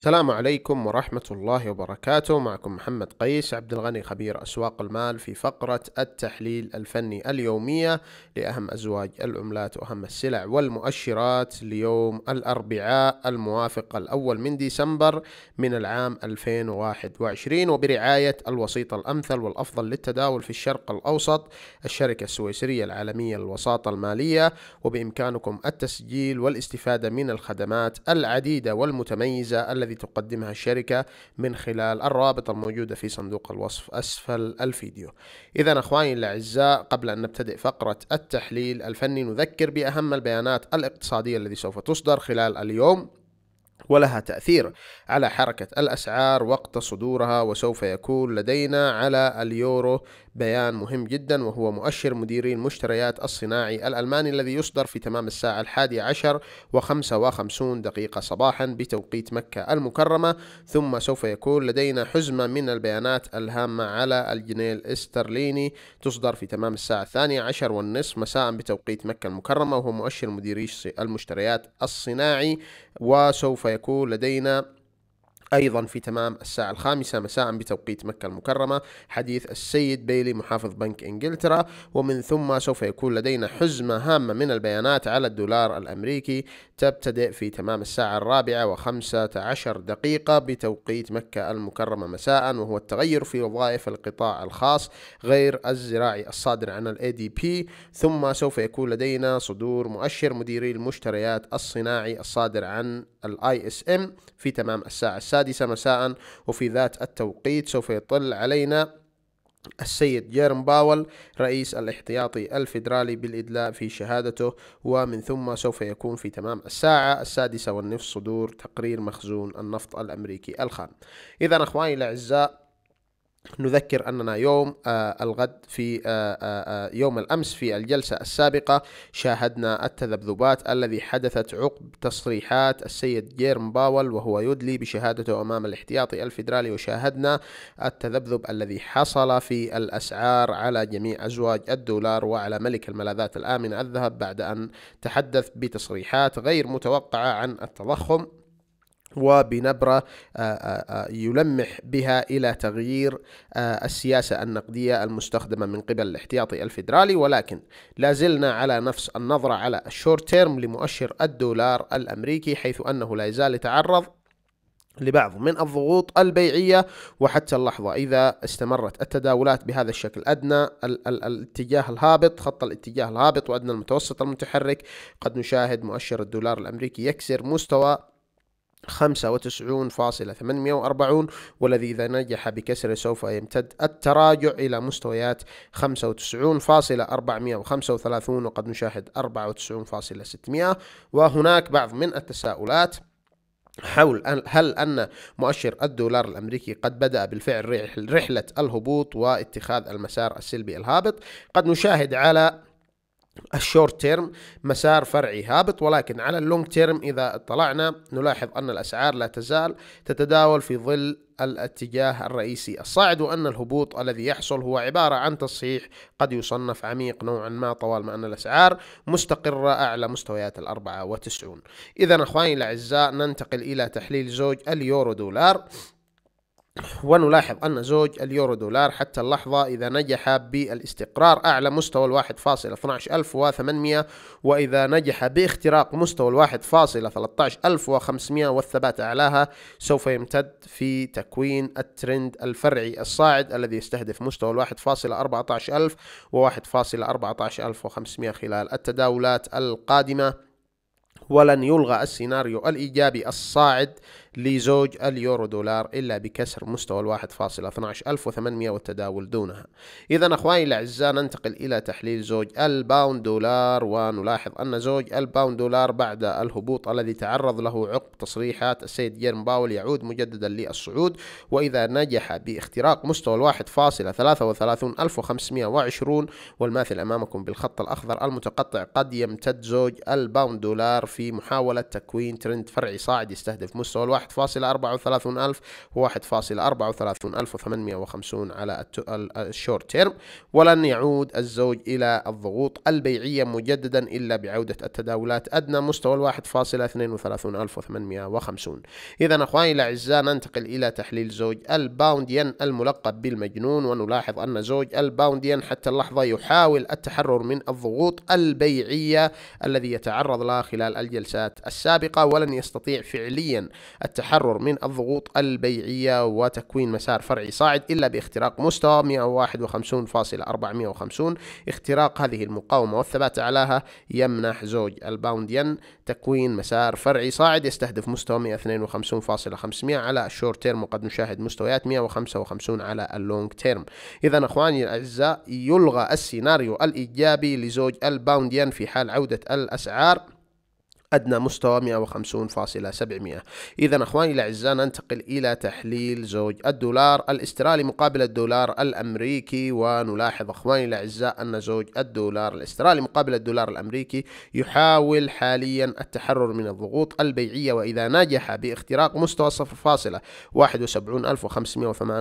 السلام عليكم ورحمة الله وبركاته معكم محمد قيس عبد الغني خبير أسواق المال في فقرة التحليل الفني اليومية لأهم أزواج العملات وأهم السلع والمؤشرات ليوم الأربعاء الموافق الأول من ديسمبر من العام 2021 وبرعاية الوسيط الأمثل والأفضل للتداول في الشرق الأوسط الشركة السويسرية العالمية للوساطة المالية وبإمكانكم التسجيل والاستفادة من الخدمات العديدة والمتميزة التي التي تقدمها الشركة من خلال الروابط الموجودة في صندوق الوصف أسفل الفيديو إذا أخواني الأعزاء قبل أن نبتدئ فقرة التحليل الفني نذكر بأهم البيانات الاقتصادية التي سوف تصدر خلال اليوم ولها تأثير على حركة الأسعار وقت صدورها وسوف يكون لدينا على اليورو بيان مهم جدا وهو مؤشر مديري المشتريات الصناعي الألماني الذي يصدر في تمام الساعة الحادية عشر وخمسة وخمسون دقيقة صباحا بتوقيت مكة المكرمة ثم سوف يكون لدينا حزمة من البيانات الهامة على الجنيه الاسترليني تصدر في تمام الساعة الثانية عشر والنصف مساء بتوقيت مكة المكرمة وهو مؤشر مديري المشتريات الصناعي وسوف فيكون لدينا أيضا في تمام الساعة الخامسة مساء بتوقيت مكة المكرمة حديث السيد بيلي محافظ بنك إنجلترا ومن ثم سوف يكون لدينا حزمة هامة من البيانات على الدولار الأمريكي تبتدئ في تمام الساعة الرابعة وخمسة عشر دقيقة بتوقيت مكة المكرمة مساء وهو التغير في وظائف القطاع الخاص غير الزراعي الصادر عن الاي دي بي ثم سوف يكون لدينا صدور مؤشر مديري المشتريات الصناعي الصادر عن الاي اس ام في تمام الساعة السابعة السادسة مساء وفي ذات التوقيت سوف يطل علينا السيد جيرم باول رئيس الاحتياطي الفيدرالي بالإدلاء في شهادته ومن ثم سوف يكون في تمام الساعة السادسة والنصف صدور تقرير مخزون النفط الأمريكي الخام إذا أخواني الأعزاء نذكر أننا يوم آه، الغد في آه، آه، يوم الأمس في الجلسة السابقة شاهدنا التذبذبات الذي حدثت عقب تصريحات السيد جيرم باول وهو يدلي بشهادته أمام الاحتياطي الفيدرالي وشاهدنا التذبذب الذي حصل في الأسعار على جميع أزواج الدولار وعلى ملك الملاذات الآمنة الذهب بعد أن تحدث بتصريحات غير متوقعة عن التضخم وبنبره آه، آه، آه، يلمح بها الى تغيير السياسه النقديه المستخدمه من قبل الاحتياطي الفيدرالي ولكن لا زلنا على نفس النظره على الشورت تيرم لمؤشر الدولار الامريكي حيث انه لا يزال يتعرض لبعض من الضغوط البيعية وحتى اللحظة إذا استمرت التداولات بهذا الشكل أدنى ال ال الاتجاه الهابط خط الاتجاه الهابط وأدنى المتوسط المتحرك قد نشاهد مؤشر الدولار الأمريكي يكسر مستوى 95.840 والذي إذا نجح بكسره سوف يمتد التراجع إلى مستويات 95.435 وقد نشاهد 94.600 وهناك بعض من التساؤلات حول هل أن مؤشر الدولار الأمريكي قد بدأ بالفعل رحلة الهبوط واتخاذ المسار السلبي الهابط قد نشاهد على الشورت تيرم مسار فرعي هابط ولكن على اللونج تيرم إذا اطلعنا نلاحظ أن الأسعار لا تزال تتداول في ظل الاتجاه الرئيسي الصاعد وأن الهبوط الذي يحصل هو عبارة عن تصحيح قد يصنف عميق نوعا ما طوال ما أن الأسعار مستقرة أعلى مستويات الأربعة وتسعون إذا أخواني الأعزاء ننتقل إلى تحليل زوج اليورو دولار ونلاحظ أن زوج اليورو دولار حتى اللحظة إذا نجح بالاستقرار أعلى مستوى الواحد فاصل 12800 وإذا نجح باختراق مستوى الواحد فاصل 13500 والثبات أعلاها سوف يمتد في تكوين الترند الفرعي الصاعد الذي يستهدف مستوى الواحد فاصل 14000 وواحد فاصل 14500 خلال التداولات القادمة ولن يلغى السيناريو الإيجابي الصاعد لزوج اليورو دولار إلا بكسر مستوى الواحد فاصلة والتداول دونها إذا أخواني الأعزاء ننتقل إلى تحليل زوج الباوند دولار ونلاحظ أن زوج الباوند دولار بعد الهبوط الذي تعرض له عقب تصريحات السيد جيرم باول يعود مجددا للصعود وإذا نجح باختراق مستوى الواحد فاصلة والماثل أمامكم بالخط الأخضر المتقطع قد يمتد زوج الباوند دولار في محاولة تكوين ترند فرعي صاعد يستهدف مستوى الواحد ألف و 1.34850 على الشورت تيرم ولن يعود الزوج إلى الضغوط البيعية مجددا إلا بعودة التداولات أدنى مستوى ال 1.32850 إذا أخواني الأعزاء ننتقل إلى تحليل زوج ين الملقب بالمجنون ونلاحظ أن زوج ين حتى اللحظة يحاول التحرر من الضغوط البيعية الذي يتعرض لها خلال الجلسات السابقة ولن يستطيع فعليا التحرر من الضغوط البيعية وتكوين مسار فرعي صاعد إلا باختراق مستوى 151.450 اختراق هذه المقاومة والثبات علىها يمنح زوج الباوند ين تكوين مسار فرعي صاعد يستهدف مستوى 152.500 على الشورت تيرم وقد نشاهد مستويات 155 على اللونج تيرم إذا أخواني الأعزاء يلغى السيناريو الإيجابي لزوج الباوند ين في حال عودة الأسعار أدنى مستوى 150.700 إذا أخواني الأعزاء ننتقل إلى تحليل زوج الدولار الاسترالي مقابل الدولار الأمريكي ونلاحظ أخواني الأعزاء أن زوج الدولار الاسترالي مقابل الدولار الأمريكي يحاول حاليا التحرر من الضغوط البيعية وإذا نجح باختراق مستوى 0.71580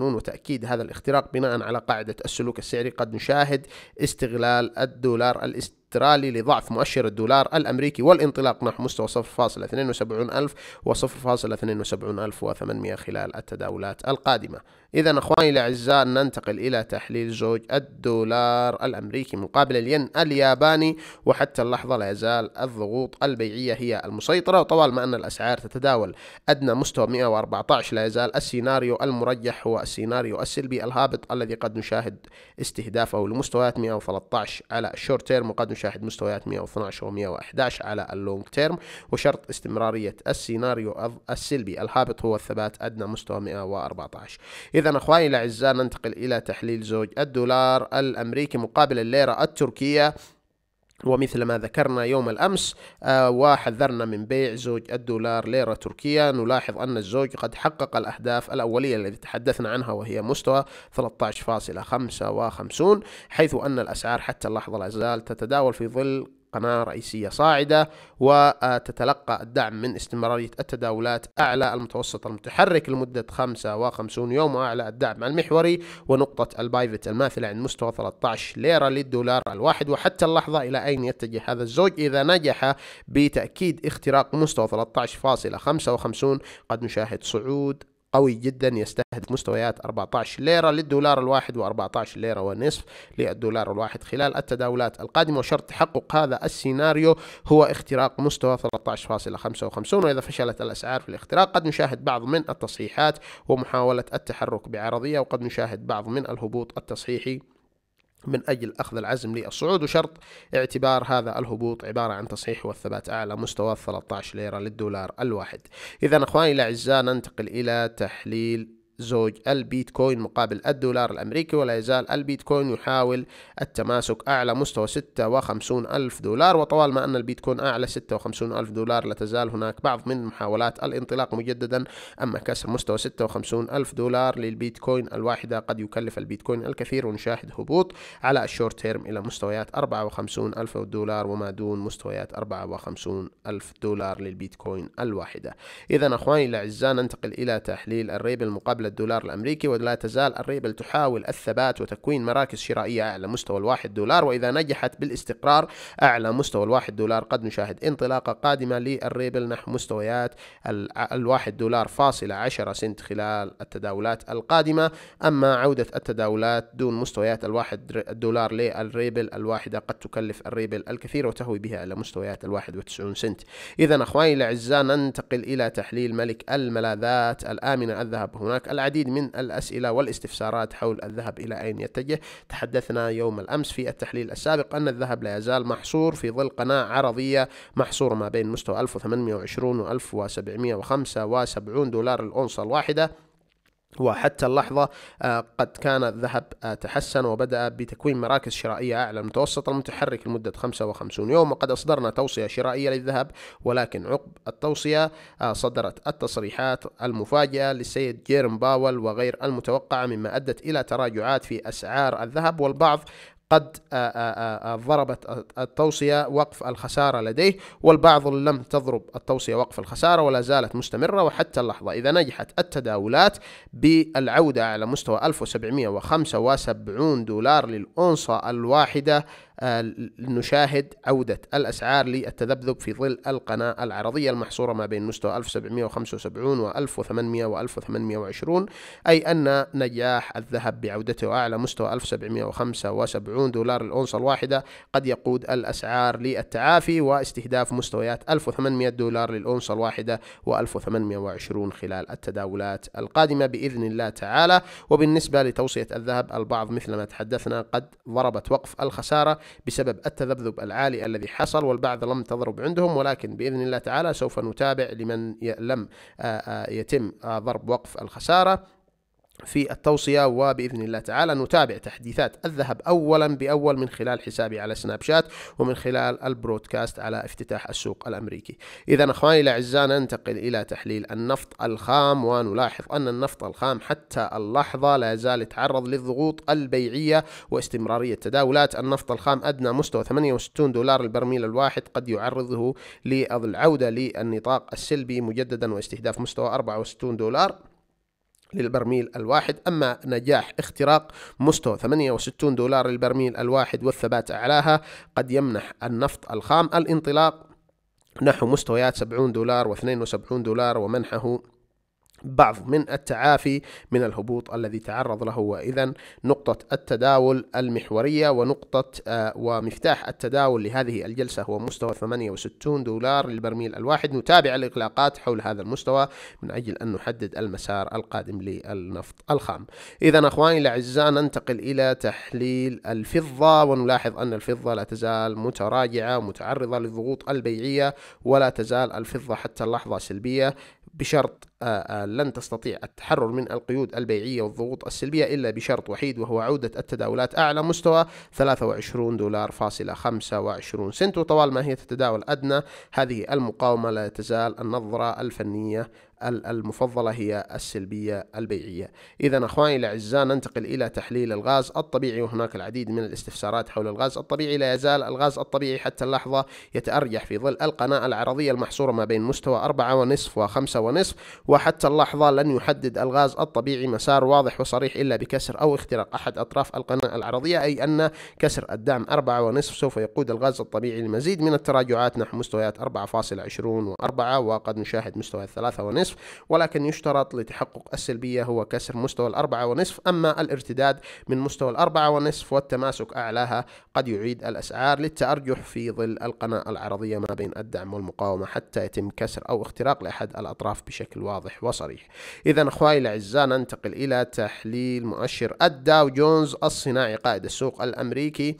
وتأكيد هذا الاختراق بناء على قاعدة السلوك السعري قد نشاهد استغلال الدولار الاسترالي الاسترالي لضعف مؤشر الدولار الأمريكي والانطلاق نحو مستوى 0.72000 و 0.72800 خلال التداولات القادمة إذا إخواني الأعزاء ننتقل إلى تحليل زوج الدولار الأمريكي مقابل الين الياباني وحتى اللحظة لا يزال الضغوط البيعية هي المسيطرة وطوال ما أن الأسعار تتداول أدنى مستوى 114 لا يزال السيناريو المرجح هو السيناريو السلبي الهابط الذي قد نشاهد استهدافه لمستويات 113 على الشورت تيرم وقد نشاهد مستويات 112 و 111 على اللونج تيرم وشرط استمرارية السيناريو السلبي الهابط هو الثبات أدنى مستوى 114 إذا أخواني الأعزاء ننتقل إلى تحليل زوج الدولار الأمريكي مقابل الليرة التركية ومثل ما ذكرنا يوم الأمس آه، وحذرنا من بيع زوج الدولار ليرة تركية نلاحظ أن الزوج قد حقق الأهداف الأولية التي تحدثنا عنها وهي مستوى 13.55 حيث أن الأسعار حتى اللحظة لا زال تتداول في ظل قناة رئيسية صاعدة وتتلقى الدعم من استمرارية التداولات أعلى المتوسط المتحرك لمدة 55 يوم وأعلى الدعم المحوري ونقطة البايفت الماثلة عند مستوى 13 ليرة للدولار الواحد وحتى اللحظة إلى أين يتجه هذا الزوج إذا نجح بتأكيد اختراق مستوى 13.55 قد نشاهد صعود قوي جدا يستهدف مستويات 14 ليرة للدولار الواحد و14 ليرة ونصف للدولار الواحد خلال التداولات القادمة وشرط تحقق هذا السيناريو هو اختراق مستوى 13.55 وإذا فشلت الأسعار في الاختراق قد نشاهد بعض من التصحيحات ومحاولة التحرك بعرضية وقد نشاهد بعض من الهبوط التصحيحي من أجل أخذ العزم للصعود وشرط اعتبار هذا الهبوط عبارة عن تصحيح والثبات أعلى مستوى 13 ليرة للدولار الواحد إذا أخواني الأعزاء ننتقل إلى تحليل زوج البيتكوين مقابل الدولار الأمريكي ولا يزال البيتكوين يحاول التماسك أعلى مستوى 56 ألف دولار وطوال ما أن البيتكوين أعلى 56 ألف دولار لا تزال هناك بعض من محاولات الانطلاق مجددا أما كسر مستوى 56 ألف دولار للبيتكوين الواحدة قد يكلف البيتكوين الكثير ونشاهد هبوط على الشورت تيرم إلى مستويات 54 ألف دولار وما دون مستويات 54 ألف دولار للبيتكوين الواحدة إذا أخواني الأعزاء ننتقل إلى تحليل الريبل المقابل مقابل الدولار الأمريكي ولا تزال الريبل تحاول الثبات وتكوين مراكز شرائية أعلى مستوى الواحد دولار وإذا نجحت بالاستقرار أعلى مستوى الواحد دولار قد نشاهد انطلاقة قادمة للريبل نحو مستويات الواحد دولار فاصلة عشرة سنت خلال التداولات القادمة أما عودة التداولات دون مستويات الواحد دولار للريبل الواحدة قد تكلف الريبل الكثير وتهوي بها إلى مستويات الواحد وتسعون سنت إذا أخواني الأعزاء ننتقل إلى تحليل ملك الملاذات الآمنة الذهب هناك العديد من الأسئلة والاستفسارات حول الذهب إلى أين يتجه تحدثنا يوم الأمس في التحليل السابق أن الذهب لا يزال محصور في ظل قناة عرضية محصورة ما بين مستوى 1820 و 1775 دولار الأونصة الواحدة وحتى اللحظة آه، قد كان الذهب آه، تحسن وبدأ بتكوين مراكز شرائية أعلى المتوسط المتحرك لمدة 55 يوم وقد أصدرنا توصية شرائية للذهب ولكن عقب التوصية آه، صدرت التصريحات المفاجئة للسيد جيرم باول وغير المتوقعة مما أدت إلى تراجعات في أسعار الذهب والبعض قد آه، آه، آه، ضربت التوصية وقف الخسارة لديه والبعض لم تضرب التوصية وقف الخسارة ولا زالت مستمرة وحتى اللحظة إذا نجحت التداولات بالعودة على مستوى 1775 دولار للأونصة الواحدة آه، نشاهد عودة الأسعار للتذبذب في ظل القناة العرضية المحصورة ما بين مستوى 1775 و 1800 و 1820 أي أن نجاح الذهب بعودته أعلى مستوى 1775 دولار الأونصة الواحدة قد يقود الأسعار للتعافي واستهداف مستويات 1800 دولار للأونصة الواحدة و 1820 خلال التداولات القادمة بإذن الله تعالى وبالنسبة لتوصية الذهب البعض مثل ما تحدثنا قد ضربت وقف الخسارة بسبب التذبذب العالي الذي حصل والبعض لم تضرب عندهم ولكن بإذن الله تعالى سوف نتابع لمن لم يتم ضرب وقف الخسارة في التوصية وبإذن الله تعالى نتابع تحديثات الذهب أولا بأول من خلال حسابي على سناب شات ومن خلال البرودكاست على افتتاح السوق الأمريكي إذا أخواني الأعزاء ننتقل إلى تحليل النفط الخام ونلاحظ أن النفط الخام حتى اللحظة لا زال يتعرض للضغوط البيعية واستمرارية تداولات النفط الخام أدنى مستوى 68 دولار البرميل الواحد قد يعرضه للعودة للنطاق السلبي مجددا واستهداف مستوى 64 دولار للبرميل الواحد أما نجاح اختراق مستوى 68 دولار للبرميل الواحد والثبات أعلاها قد يمنح النفط الخام الانطلاق نحو مستويات 70 دولار و72 دولار ومنحه بعض من التعافي من الهبوط الذي تعرض له وإذا نقطة التداول المحورية ونقطة آه، ومفتاح التداول لهذه الجلسة هو مستوى 68 دولار للبرميل الواحد نتابع الإغلاقات حول هذا المستوى من أجل أن نحدد المسار القادم للنفط الخام إذا أخواني الأعزاء ننتقل إلى تحليل الفضة ونلاحظ أن الفضة لا تزال متراجعة متعرضة للضغوط البيعية ولا تزال الفضة حتى اللحظة سلبية بشرط آه، آه، لن تستطيع التحرر من القيود البيعية والضغوط السلبية إلا بشرط وحيد وهو عودة التداولات أعلى مستوى 23 دولار فاصلة 25 سنت وطوال ما هي تتداول أدنى هذه المقاومة لا تزال النظرة الفنية المفضلة هي السلبية البيعية إذا أخواني الأعزاء ننتقل إلى تحليل الغاز الطبيعي وهناك العديد من الاستفسارات حول الغاز الطبيعي لا يزال الغاز الطبيعي حتى اللحظة يتأرجح في ظل القناة العرضية المحصورة ما بين مستوى أربعة ونصف وخمسة ونصف وحتى اللحظة لن يحدد الغاز الطبيعي مسار واضح وصريح إلا بكسر أو اختراق أحد أطراف القناة العرضية أي أن كسر الدعم أربعة ونصف سوف يقود الغاز الطبيعي لمزيد من التراجعات نحو مستويات 4.24 وقد نشاهد مستويات ثلاثة ونصف ونصف ولكن يشترط لتحقق السلبية هو كسر مستوى الأربعة ونصف أما الارتداد من مستوى الأربعة ونصف والتماسك أعلاها قد يعيد الأسعار للتأرجح في ظل القناة العرضية ما بين الدعم والمقاومة حتى يتم كسر أو اختراق لأحد الأطراف بشكل واضح وصريح إذا أخوائي الأعزاء ننتقل إلى تحليل مؤشر الداو جونز الصناعي قائد السوق الأمريكي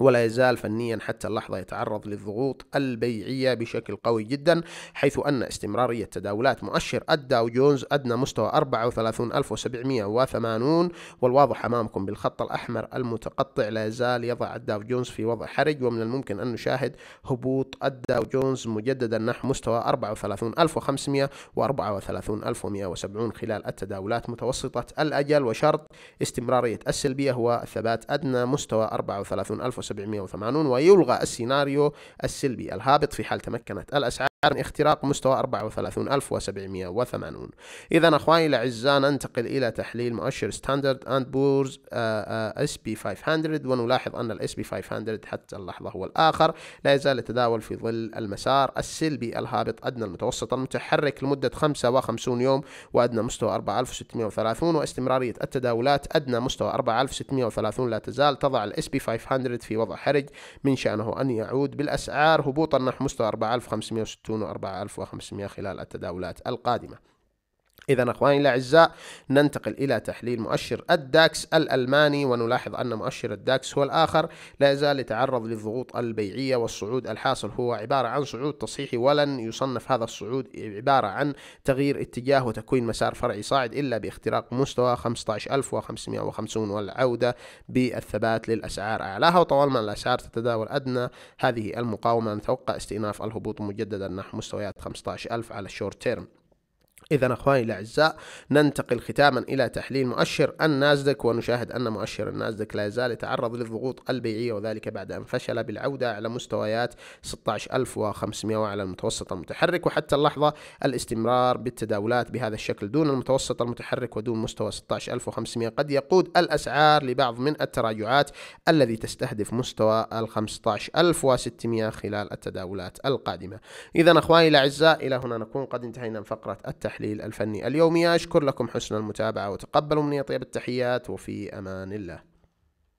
ولا يزال فنيا حتى اللحظة يتعرض للضغوط البيعية بشكل قوي جدا حيث أن استمرارية تداولات مؤشر الداو جونز أدنى مستوى 34780 والواضح أمامكم بالخط الأحمر المتقطع لا يزال يضع الداو جونز في وضع حرج ومن الممكن أن نشاهد هبوط الداو جونز مجددا نحو مستوى 34500 و 34170 خلال التداولات متوسطة الأجل وشرط استمرارية السلبية هو ثبات أدنى مستوى 34000 1780 ويلغى السيناريو السلبي الهابط في حال تمكنت الأسعار من اختراق مستوى 34780 إذا أخواني الأعزاء ننتقل إلى تحليل مؤشر ستاندرد أند بورز اس بي 500 ونلاحظ أن الاس بي 500 حتى اللحظة هو الآخر لا يزال يتداول في ظل المسار السلبي الهابط أدنى المتوسط المتحرك لمدة 55 يوم وأدنى مستوى 4630 واستمرارية التداولات أدنى مستوى 4630 لا تزال تضع الاس بي 500 في في وضع حرج من شأنه أن يعود بالأسعار هبوطا نحو مستوى 4560 و 4500 خلال التداولات القادمة إذا أخواني الأعزاء ننتقل إلى تحليل مؤشر الداكس الألماني ونلاحظ أن مؤشر الداكس هو الآخر لا يزال يتعرض للضغوط البيعية والصعود الحاصل هو عبارة عن صعود تصحيحي ولن يصنف هذا الصعود عبارة عن تغيير اتجاه وتكوين مسار فرعي صاعد إلا باختراق مستوى 15550 والعودة بالثبات للأسعار أعلاها وطوال ما الأسعار تتداول أدنى هذه المقاومة نتوقع استئناف الهبوط مجددا نحو مستويات 15000 على الشورت تيرم إذا أخواني الأعزاء ننتقل ختاما إلى تحليل مؤشر النازدك ونشاهد أن مؤشر النازدك لا يزال يتعرض للضغوط البيعية وذلك بعد أن فشل بالعودة على مستويات 16500 وعلى المتوسط المتحرك وحتى اللحظة الاستمرار بالتداولات بهذا الشكل دون المتوسط المتحرك ودون مستوى 16500 قد يقود الأسعار لبعض من التراجعات الذي تستهدف مستوى ال 15600 خلال التداولات القادمة إذا أخواني الأعزاء إلى هنا نكون قد انتهينا من فقرة التحليل التحليل الفني اليومي أشكر لكم حسن المتابعة وتقبلوا مني طيب التحيات وفي أمان الله